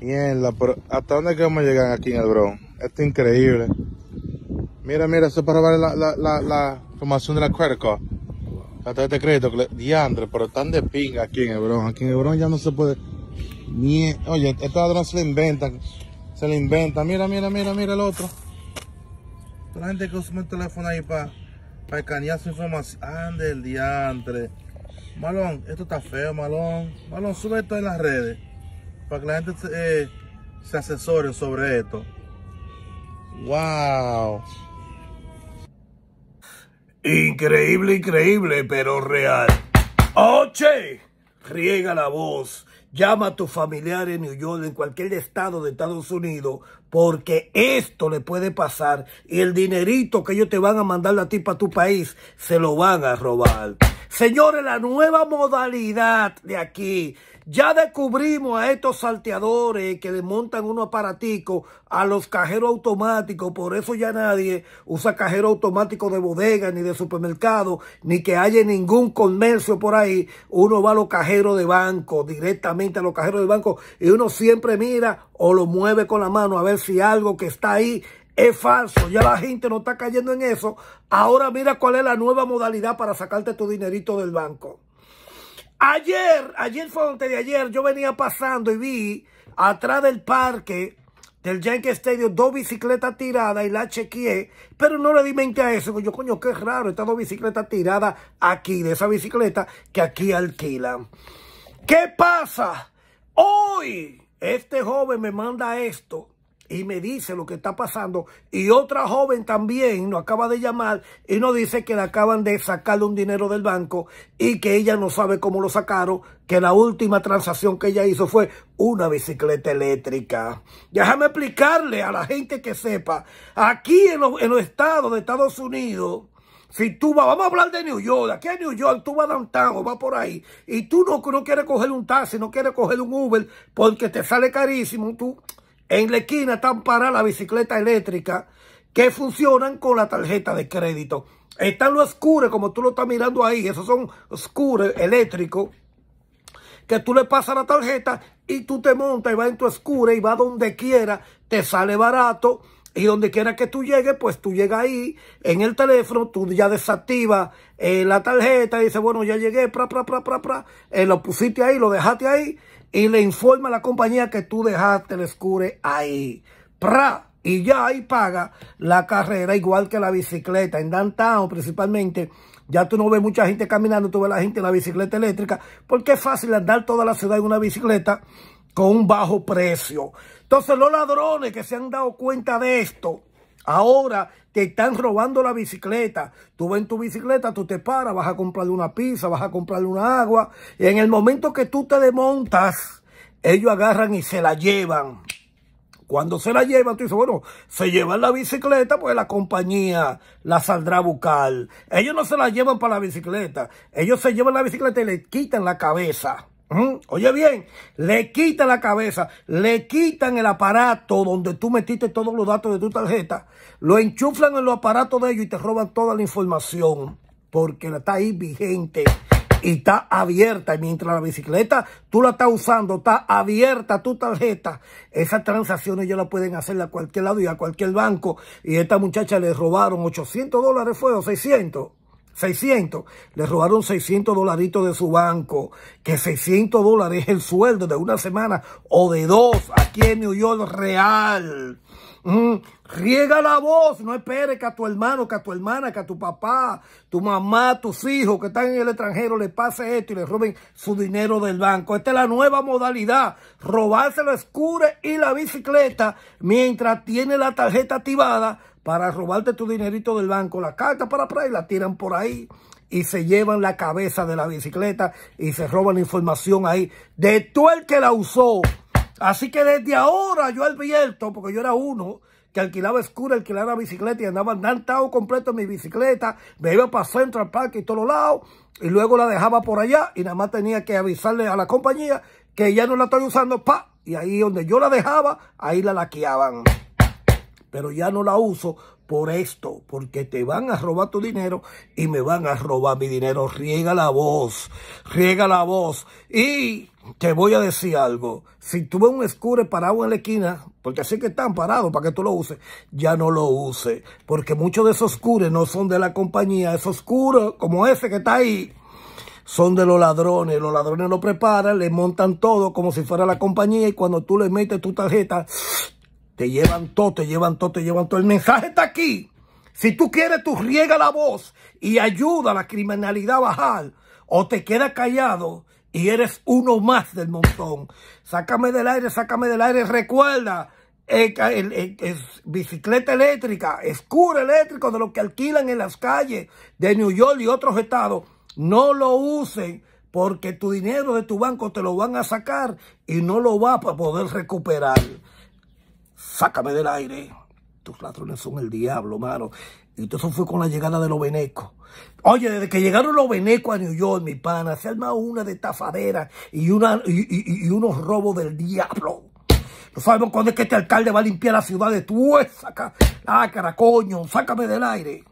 Mierda, pero ¿hasta dónde que vamos a llegar aquí en el Bronx? Esto es increíble. Mira, mira, eso es para robar la, la, la, la formación de la credit card. Hasta este crédito, diandre, pero están de pinga aquí en el Bron. Aquí en el Bron ya no se puede... Mierda. Oye, estos ladrón se le inventan. Se le inventa. Mira, mira, mira, mira el otro. Toda la gente que usa el teléfono ahí para para escanear su información. Ande el Diandre. Malón, esto está feo, Malón. Malón, sube esto en las redes para que la gente eh, se asesore sobre esto. ¡Wow! Increíble, increíble, pero real. ¡Oche! Oh, riega la voz. Llama a tus familiares en New York, en cualquier estado de Estados Unidos, porque esto le puede pasar y el dinerito que ellos te van a mandar a ti para tu país se lo van a robar. Señores, la nueva modalidad de aquí. Ya descubrimos a estos salteadores que desmontan unos aparaticos a los cajeros automáticos. Por eso ya nadie usa cajero automático de bodega ni de supermercado, ni que haya ningún comercio por ahí. Uno va a los cajeros de banco directamente a los cajeros del banco y uno siempre mira o lo mueve con la mano a ver si algo que está ahí es falso. Ya la gente no está cayendo en eso. Ahora mira cuál es la nueva modalidad para sacarte tu dinerito del banco. Ayer, ayer fue antes de ayer, yo venía pasando y vi atrás del parque del Yankee Stadium dos bicicletas tiradas y la chequeé, pero no le di mente a eso. Yo, coño, qué raro, estas dos bicicletas tiradas aquí, de esa bicicleta que aquí alquilan. ¿Qué pasa? Hoy este joven me manda esto y me dice lo que está pasando. Y otra joven también nos acaba de llamar y nos dice que le acaban de sacarle un dinero del banco y que ella no sabe cómo lo sacaron, que la última transacción que ella hizo fue una bicicleta eléctrica. Déjame explicarle a la gente que sepa, aquí en los, en los estados de Estados Unidos, si tú vas, vamos a hablar de New York, aquí en New York, tú vas a downtown o vas por ahí y tú no, no quieres coger un taxi, no quieres coger un Uber porque te sale carísimo, tú en la esquina están paradas la bicicleta eléctrica que funcionan con la tarjeta de crédito. Están los scooters, como tú lo estás mirando ahí, esos son scooters eléctricos que tú le pasas la tarjeta y tú te montas y vas en tu scooter y vas donde quiera, te sale barato. Y donde quiera que tú llegues, pues tú llegas ahí en el teléfono, tú ya desactivas eh, la tarjeta y dices, bueno, ya llegué, pra, pra, pra, pra, pra. Eh, lo pusiste ahí, lo dejaste ahí y le informa a la compañía que tú dejaste el escure ahí. Pra. Y ya ahí paga la carrera, igual que la bicicleta. En downtown, principalmente, ya tú no ves mucha gente caminando, tú ves la gente en la bicicleta eléctrica, porque es fácil andar toda la ciudad en una bicicleta con un bajo precio. Entonces los ladrones que se han dado cuenta de esto, ahora te están robando la bicicleta. Tú ves tu bicicleta, tú te paras, vas a comprarle una pizza, vas a comprarle una agua. Y en el momento que tú te desmontas, ellos agarran y se la llevan. Cuando se la llevan, tú dices, bueno, se llevan la bicicleta, pues la compañía la saldrá a buscar. Ellos no se la llevan para la bicicleta. Ellos se llevan la bicicleta y le quitan la cabeza. Oye bien, le quitan la cabeza, le quitan el aparato donde tú metiste todos los datos de tu tarjeta, lo enchuflan en los aparatos de ellos y te roban toda la información porque está ahí vigente y está abierta. Y mientras la bicicleta tú la estás usando, está abierta tu tarjeta. Esas transacciones ya la pueden hacer a cualquier lado y a cualquier banco. Y a esta muchacha le robaron 800 dólares, fue o 600. 600. Le robaron 600 dolaritos de su banco. Que 600 dólares es el sueldo de una semana o de dos quién me oyó real. Riega la voz, no espere que a tu hermano, que a tu hermana, que a tu papá, tu mamá, tus hijos que están en el extranjero le pase esto y le roben su dinero del banco. Esta es la nueva modalidad, robarse la escure y la bicicleta mientras tiene la tarjeta activada para robarte tu dinerito del banco. La carta para atrás y la tiran por ahí y se llevan la cabeza de la bicicleta y se roban la información ahí de tú el que la usó. Así que desde ahora yo advierto, porque yo era uno que alquilaba escura, alquilaba bicicleta y andaba andando completo en mi bicicleta, me iba para Central Park y todos lados, y luego la dejaba por allá y nada más tenía que avisarle a la compañía que ya no la estoy usando, pa, y ahí donde yo la dejaba, ahí la laqueaban pero ya no la uso por esto, porque te van a robar tu dinero y me van a robar mi dinero. Riega la voz, riega la voz. Y te voy a decir algo, si tú ves un escure parado en la esquina, porque así que están parados para que tú lo uses, ya no lo uses, porque muchos de esos escures no son de la compañía, esos escuros como ese que está ahí, son de los ladrones. Los ladrones lo preparan, le montan todo como si fuera la compañía y cuando tú le metes tu tarjeta, te llevan todo, te llevan todo, te llevan todo. El mensaje está aquí. Si tú quieres, tú riega la voz y ayuda a la criminalidad a bajar. O te quedas callado y eres uno más del montón. Sácame del aire, sácame del aire. Recuerda, bicicleta eléctrica, escuro eléctrico de lo que alquilan en las calles de New York y otros estados, no lo usen porque tu dinero de tu banco te lo van a sacar y no lo vas a poder recuperar sácame del aire. Tus ladrones son el diablo, mano. Y todo eso fue con la llegada de los venecos. Oye, desde que llegaron los venecos a New York, mi pana, se arma una de y, una, y, unos robos del diablo. No sabemos cuándo es que este alcalde va a limpiar la ciudad de tu saca, ah, cara, coño, sácame del aire.